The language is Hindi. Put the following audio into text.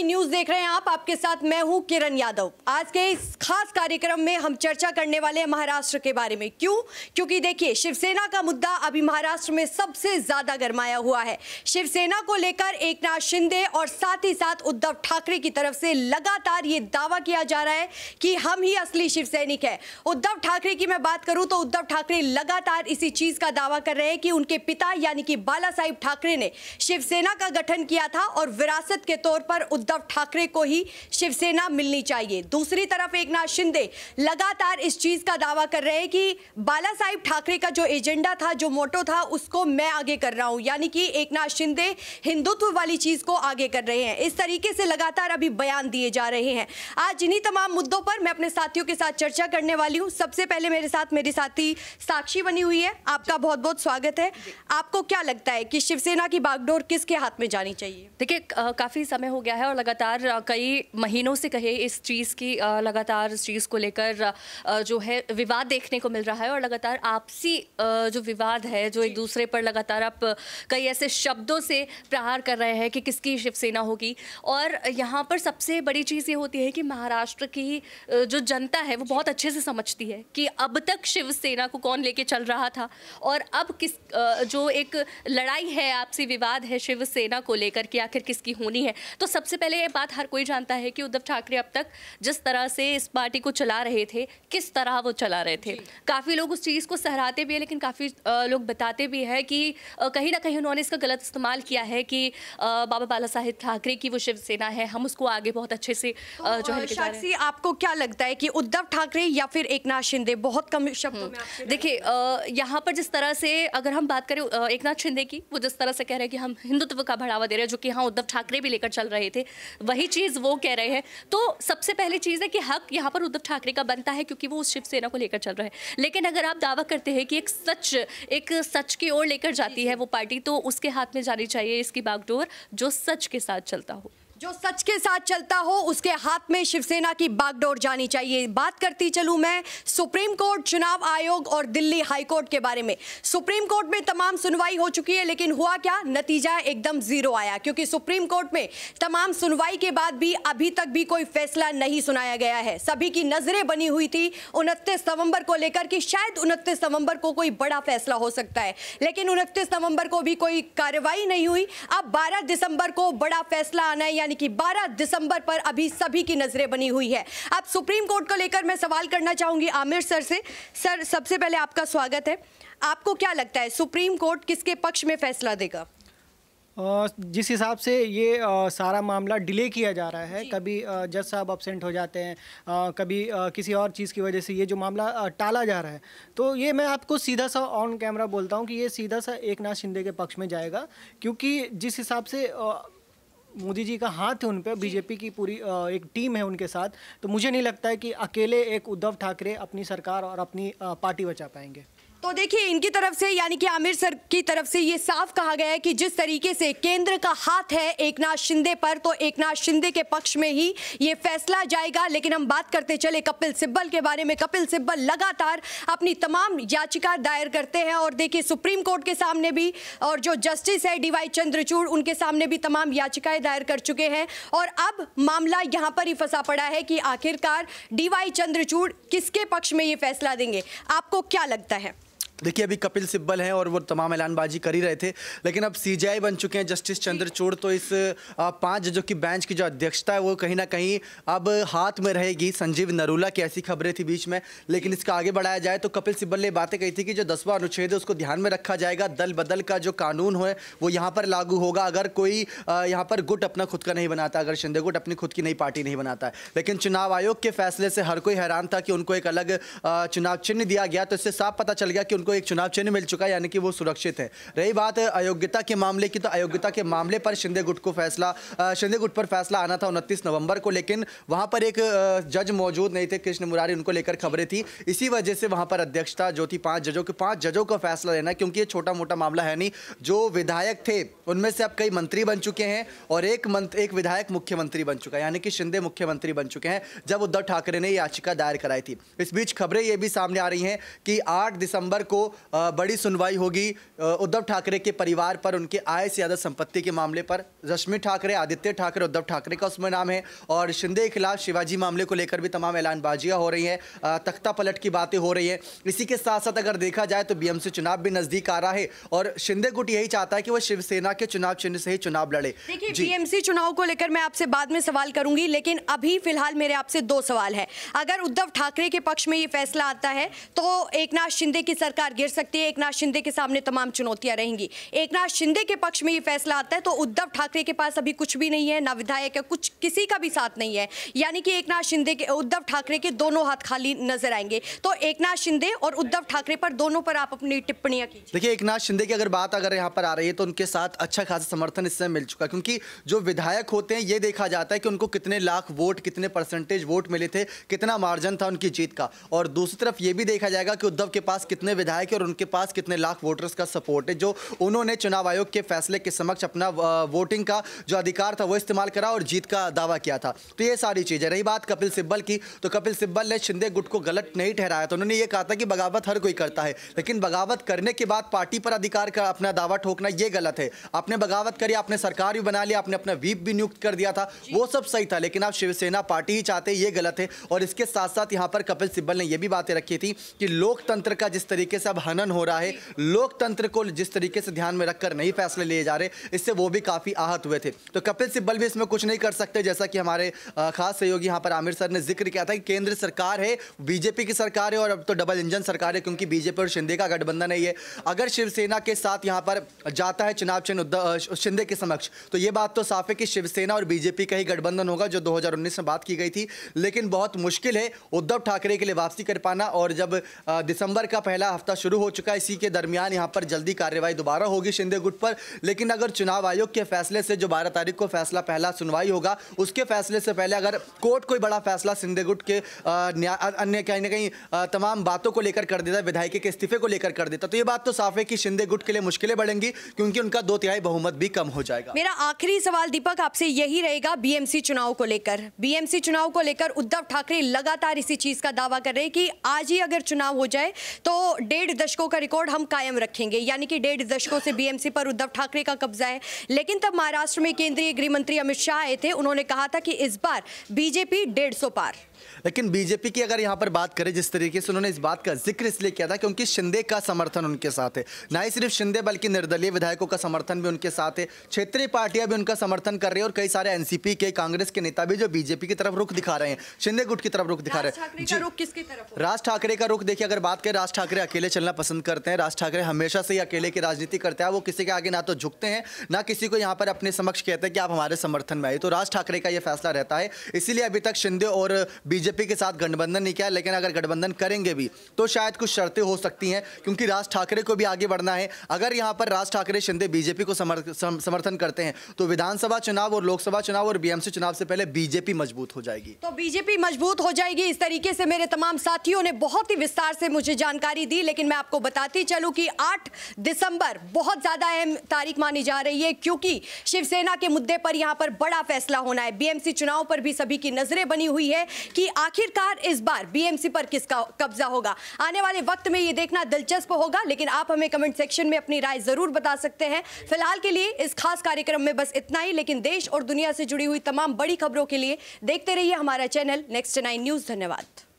नाइन न्यूज देख रहे हैं आप आपके साथ मैं हूं किरण यादव आज के इस खास कार्यक्रम में हम चर्चा करने वाले हैं महाराष्ट्र के बारे में क्यों क्योंकि देखिए शिवसेना का मुद्दा अभी महाराष्ट्र में सबसे ज्यादा गरमाया हुआ है शिवसेना को लेकर एक नाथ शिंदे और साथ ही साथ उद्धव ठाकरे की तरफ से लगातार ये दावा किया जा रहा है कि हम ही असली शिव सैनिक उद्धव ठाकरे की मैं बात करूं तो उद्धव ठाकरे लगातार इसी चीज का दावा कर रहे हैं कि उनके पिता यानी कि बाला ठाकरे ने शिवसेना का गठन किया था और विरासत के तौर पर उद्धव उद्धव ठाकरे को ही शिवसेना मिलनी चाहिए दूसरी तरफ एक नाथ शिंदे लगातार इस चीज का दावा कर रहे हैं कि बाला साहिब ठाकरे का जो एजेंडा था जो मोटो था उसको मैं आगे कर रहा हूं यानी कि एक नाथ शिंदे हिंदुत्व वाली चीज को आगे कर रहे हैं इस तरीके से लगातार अभी बयान दिए जा रहे हैं आज इन्हीं तमाम मुद्दों पर मैं अपने साथियों के साथ चर्चा करने वाली हूँ सबसे पहले मेरे साथ मेरी साथी साक्षी बनी हुई है आपका बहुत बहुत स्वागत है आपको क्या लगता है कि शिवसेना की बागडोर किसके हाथ में जानी चाहिए देखिए काफी समय हो गया है और लगातार कई महीनों से कहे इस चीज़ की लगातार इस चीज़ को लेकर जो है विवाद देखने को मिल रहा है और लगातार आपसी जो विवाद है जो एक दूसरे पर लगातार आप कई ऐसे शब्दों से प्रहार कर रहे हैं कि किसकी शिवसेना होगी और यहाँ पर सबसे बड़ी चीज़ ये होती है कि महाराष्ट्र की जो जनता है वो बहुत अच्छे से समझती है कि अब तक शिवसेना को कौन लेके चल रहा था और अब किस जो एक लड़ाई है आपसी विवाद है शिवसेना को लेकर कि आखिर किसकी होनी है तो सबसे पहले पहले ये बात हर कोई जानता है कि उद्धव ठाकरे अब तक जिस तरह से इस पार्टी को चला रहे थे किस तरह वो चला रहे थे काफ़ी लोग उस चीज़ को सहराते भी हैं लेकिन काफ़ी लोग बताते भी हैं कि कहीं ना कहीं उन्होंने इसका गलत इस्तेमाल किया है कि बाबा बाला साहेब ठाकरे की वो शिवसेना है हम उसको आगे बहुत अच्छे से तो, जो है आपको क्या लगता है कि उद्धव ठाकरे या फिर एक नाथ शिंदे बहुत कम शब्द हम्म। देखिए यहाँ पर जिस तरह से अगर हम बात करें एक नाथ शिंदे की वो जिस तरह से कह रहे हैं कि हम हिंदुत्व का बढ़ावा दे रहे हैं जो कि हाँ उद्धव ठाकरे भी लेकर चल रहे थे वही चीज़ वो कह रहे हैं तो सबसे पहली चीज़ है कि हक यहाँ पर उद्धव ठाकरे का बनता है क्योंकि वो उस शिवसेना को लेकर चल रहे हैं लेकिन अगर आप दावा करते हैं कि एक सच एक सच की ओर लेकर जाती है वो पार्टी तो उसके हाथ में जानी चाहिए इसकी बागडोर जो सच के साथ चलता हो जो सच के साथ चलता हो उसके हाथ में शिवसेना की बागडोर जानी चाहिए बात करती चलूं मैं सुप्रीम कोर्ट चुनाव आयोग और दिल्ली हाईकोर्ट के बारे में सुप्रीम कोर्ट में तमाम सुनवाई हो चुकी है लेकिन हुआ क्या नतीजा एकदम जीरो आया क्योंकि सुप्रीम कोर्ट में तमाम सुनवाई के बाद भी अभी तक भी कोई फैसला नहीं सुनाया गया है सभी की नजरें बनी हुई थी उनतीस नवंबर को लेकर कि शायद उनतीस नवंबर को कोई बड़ा फैसला हो सकता है लेकिन उनतीस नवंबर को भी कोई कार्रवाई नहीं हुई अब बारह दिसंबर को बड़ा फैसला आना है यानी कि 12 दिसंबर पर अभी सभी की नजरें बनी हुई है अब सुप्रीम कोर्ट को लेकर मैं सवाल करना चाहूंगी आमिर सर से सर सबसे पहले आपका स्वागत है आपको क्या लगता है सुप्रीम कोर्ट किसके पक्ष में फैसला देगा जिस हिसाब से ये सारा मामला डिले किया जा रहा है कभी जज साहब अपसेंट हो जाते हैं कभी किसी और चीज़ की वजह से ये जो मामला टाला जा रहा है तो ये मैं आपको सीधा सा ऑन कैमरा बोलता हूँ कि ये सीधा सा एक नाथ शिंदे के पक्ष में जाएगा क्योंकि जिस हिसाब से मोदी जी का हाथ है उन पर बीजेपी की पूरी एक टीम है उनके साथ तो मुझे नहीं लगता है कि अकेले एक उद्धव ठाकरे अपनी सरकार और अपनी पार्टी बचा पाएंगे तो देखिए इनकी तरफ से यानी कि आमिर सर की तरफ से ये साफ कहा गया है कि जिस तरीके से केंद्र का हाथ है एकनाथ शिंदे पर तो एकनाथ शिंदे के पक्ष में ही ये फैसला जाएगा लेकिन हम बात करते चले कपिल सिब्बल के बारे में कपिल सिब्बल लगातार अपनी तमाम याचिका दायर करते हैं और देखिए सुप्रीम कोर्ट के सामने भी और जो जस्टिस है डी वाई चंद्रचूड़ उनके सामने भी तमाम याचिकाएं दायर कर चुके हैं और अब मामला यहाँ पर ही फंसा पड़ा है कि आखिरकार डी वाई चंद्रचूड़ किसके पक्ष में ये फैसला देंगे आपको क्या लगता है देखिए अभी कपिल सिब्बल हैं और वो तमाम ऐलानबाजी कर ही रहे थे लेकिन अब सीजीआई बन चुके हैं जस्टिस चंद्रचूड़ तो इस पांच जजों की बेंच की जो अध्यक्षता है वो कहीं ना कहीं अब हाथ में रहेगी संजीव नरूला की ऐसी खबरें थी बीच में लेकिन इसका आगे बढ़ाया जाए तो कपिल सिब्बल ने बातें कही थी कि जो दसवा अनुच्छेद है उसको ध्यान में रखा जाएगा दल बदल का जो कानून है वो यहाँ पर लागू होगा अगर कोई यहाँ पर गुट अपना खुद का नहीं बनाता अगर शिंदे गुट अपनी खुद की नई पार्टी नहीं बनाता लेकिन चुनाव आयोग के फैसले से हर कोई हैरान था कि उनको एक अलग चुनाव चिन्ह दिया गया तो इससे साफ पता चल गया कि उनको को एक चुनाव चिन्ह मिल चुका है यानी कि वो सुरक्षित है रही बात अयोग्यता के मामले की तो अयोग्यता के मामले पर शिंदे गुट को फैसला शिंदे गुट पर फैसला आना था उनतीस नवंबर को लेकिन वहां पर एक जज मौजूद नहीं थे कृष्ण मुरारी उनको लेकर खबरें थी इसी वजह से वहां पर अध्यक्षता जो थी पांच जजों के पांच जजों का फैसला लेना क्योंकि ये छोटा मोटा मामला है नहीं जो विधायक थे उनमें से अब कई मंत्री बन चुके हैं और एक मंत्र एक विधायक मुख्यमंत्री बन चुका है यानी कि शिंदे मुख्यमंत्री बन चुके हैं जब उद्धव ठाकरे ने याचिका दायर कराई थी इस बीच खबरें ये भी सामने आ रही हैं कि आठ दिसंबर को बड़ी सुनवाई होगी उद्धव ठाकरे के परिवार पर उनके आय से ज़्यादा संपत्ति के मामले पर रश्मि ठाकरे आदित्य ठाकरे उद्धव ठाकरे का उसमें नाम है और शिंदे के खिलाफ शिवाजी मामले को लेकर भी तमाम ऐलानबाजियाँ हो रही हैं तख्ता पलट की बातें हो रही हैं इसी के साथ साथ अगर देखा जाए तो बी चुनाव भी नज़दीक आ रहा है और शिंदे गुट यही चाहता है कि वह शिवसेना के चुनाव चिन्ह से ही चुनाव लड़े देखिए बी चुनाव को लेकर मैं आपसे बाद में सवाल करूंगी लेकिन अभी फिलहाल मेरे आपसे दो सवाल है अगर उद्धव ठाकरे के पक्ष में ये फैसला आता है तो एक नाथ शिंदे की सरकार सरकार गिर सकती है एक नाथ शिंदे के सामने तमाम चुनौतियां रहेंगी एक नाथ शिंदे के पक्ष में ये फैसला आता है तो उद्धव ठाकरे के पास अभी कुछ भी नहीं है ना विधायक है कुछ किसी का भी साथ नहीं है यानी कि एक शिंदे के उद्धव ठाकरे के दोनों हाथ खाली नजर आएंगे तो एक शिंदे और उद्धव ठाकरे पर दोनों पर आप अपनी टिप्पणियां की देखिए एक शिंदे की अगर बात अगर यहाँ पर आ रही है तो उनके साथ अच्छा खासा समर्थन इससे मिल चुका है क्योंकि जो विधायक होते हैं ये देखा जाता है कि उनको कितने लाख वोट कितने परसेंटेज वोट मिले थे कितना मार्जिन था उनकी जीत का और दूसरी तरफ ये भी देखा जाएगा कि उद्धव के पास कितने विधायक विधायक है और उनके पास कितने लाख वोटर्स का सपोर्ट है जो उन्होंने चुनाव आयोग के फैसले के समक्ष अपना वोटिंग का जो अधिकार था वो इस्तेमाल करा और जीत का दावा किया था तो ये सारी चीज़ें रही बात कपिल सिब्बल की तो कपिल सिब्बल ने शिंदे गुट को गलत नहीं ठहराया तो उन्होंने ये कहा था कि बगावत हर कोई करता है लेकिन बगावत करने के बाद पार्टी पर अधिकार का अपना दावा ठोकना ये गलत है आपने बगावत करी आपने सरकार भी बना लिया आपने अपना वीप भी नियुक्त कर दिया था वो सब सही था लेकिन आप शिवसेना पार्टी ही चाहते ये गलत है और इसके साथ साथ यहाँ पर कपिल सिब्बल ने यह भी बातें रखी थी कि लोकतंत्र का जिस तरीके से अब हनन हो रहा है लोकतंत्र को जिस तरीके से ध्यान में रखकर नहीं फैसले लिए जा रहे इससे वो भी काफ़ी आहत हुए थे तो कपिल सिब्बल भी इसमें कुछ नहीं कर सकते जैसा कि हमारे खास सहयोगी यहाँ पर आमिर सर ने जिक्र किया था कि केंद्र सरकार है बीजेपी की सरकार है और अब तो डबल इंजन सरकार है क्योंकि बीजेपी और शिंदे का गठबंधन है ये अगर शिवसेना के साथ यहाँ पर जाता है चुनाव चिन्ह शिंदे के समक्ष तो ये बात तो साफ है कि शिवसेना और बीजेपी का ही गठबंधन होगा जो 2019 में बात की गई थी लेकिन बहुत मुश्किल है उद्धव ठाकरे के लिए वापसी कर पाना और जब दिसंबर का पहला हफ्ता हफ्ता शुरू हो चुका है इसी के दरमियान यहाँ पर जल्दी कार्रवाई दोबारा होगी शिंदे गुट पर लेकिन अगर चुनाव आयोग के फैसले से जो बारह तारीख को फैसला पहला सुनवाई होगा उसके फैसले से पहले अगर कोर्ट कोई बड़ा फैसला शिंदे गुट के अन्य कहीं ना कहीं तमाम बातों को लेकर कर देता विधायक के इस्तीफे को लेकर कर देता तो ये बात तो साफ है कि शिंदे गुट के लिए मुश्किलें बढ़ेंगी क्योंकि उनका दो तिहाई बहुमत भी कम हो जाएगा मेरा आखिरी सवाल दीपक आपसे यही रहेगा बीएमसी चुनाव को लेकर बीएमसी चुनाव को लेकर उद्धव ठाकरे लगातार इसी चीज का दावा कर रहे हैं कि आज ही अगर चुनाव हो जाए तो डे डेढ़ दशकों का रिकॉर्ड हम कायम रखेंगे यानी कि डेढ़ दशकों से बीएमसी पर उद्धव ठाकरे का कब्जा है लेकिन तब महाराष्ट्र में केंद्रीय गृह मंत्री अमित शाह आए थे उन्होंने कहा था कि इस बार बीजेपी डेढ़ पार लेकिन बीजेपी की अगर यहाँ पर बात करें जिस तरीके से उन्होंने इस बात का जिक्र इसलिए किया था क्योंकि शिंदे का समर्थन उनके साथ है ना ही सिर्फ शिंदे बल्कि निर्दलीय विधायकों का समर्थन भी उनके साथ है क्षेत्रीय पार्टियां भी उनका समर्थन कर रही है और कई सारे एनसीपी के कांग्रेस के नेता भी जो बीजेपी की तरफ रुख दिखा रहे हैं शिंदे गुट की तरफ रुख दिखा रहे हैं राज ठाकरे का रुख देखिए अगर बात करें राज ठाकरे अकेले चलना पसंद करते हैं राज ठाकरे हमेशा से ही अकेले की राजनीति करते हैं वो किसी के आगे ना तो झुकते हैं ना किसी को यहाँ पर अपने समक्ष कहते हैं कि आप हमारे समर्थन में आए तो राज ठाकरे का यह फैसला रहता है इसीलिए अभी तक शिंदे और बीजेपी बीजेपी के साथ गठबंधन नहीं किया लेकिन अगर गठबंधन करेंगे भी तो शायद कुछ शर्तें हो सकती हैं क्योंकि राज ठाकरे को भी आगे बढ़ना है अगर यहाँ पर राज ठाकरे शिंदे बीजेपी को समर्थन करते हैं तो विधानसभा चुनाव और लोकसभा चुनाव और बीएमसी चुनाव से पहले बीजेपी मजबूत हो जाएगी तो बीजेपी मजबूत हो जाएगी इस तरीके से मेरे तमाम साथियों ने बहुत ही विस्तार से मुझे जानकारी दी लेकिन मैं आपको बताती चलूँ कि आठ दिसंबर बहुत ज़्यादा अहम तारीख मानी जा रही है क्योंकि शिवसेना के मुद्दे पर यहाँ पर बड़ा फैसला होना है बीएमसी चुनाव पर भी सभी की नजरें बनी हुई है कि आखिरकार इस बार बीएमसी पर किसका कब्जा होगा आने वाले वक्त में ये देखना दिलचस्प होगा लेकिन आप हमें कमेंट सेक्शन में अपनी राय जरूर बता सकते हैं फिलहाल के लिए इस खास कार्यक्रम में बस इतना ही लेकिन देश और दुनिया से जुड़ी हुई तमाम बड़ी खबरों के लिए देखते रहिए हमारा चैनल नेक्स्ट नाइन न्यूज धन्यवाद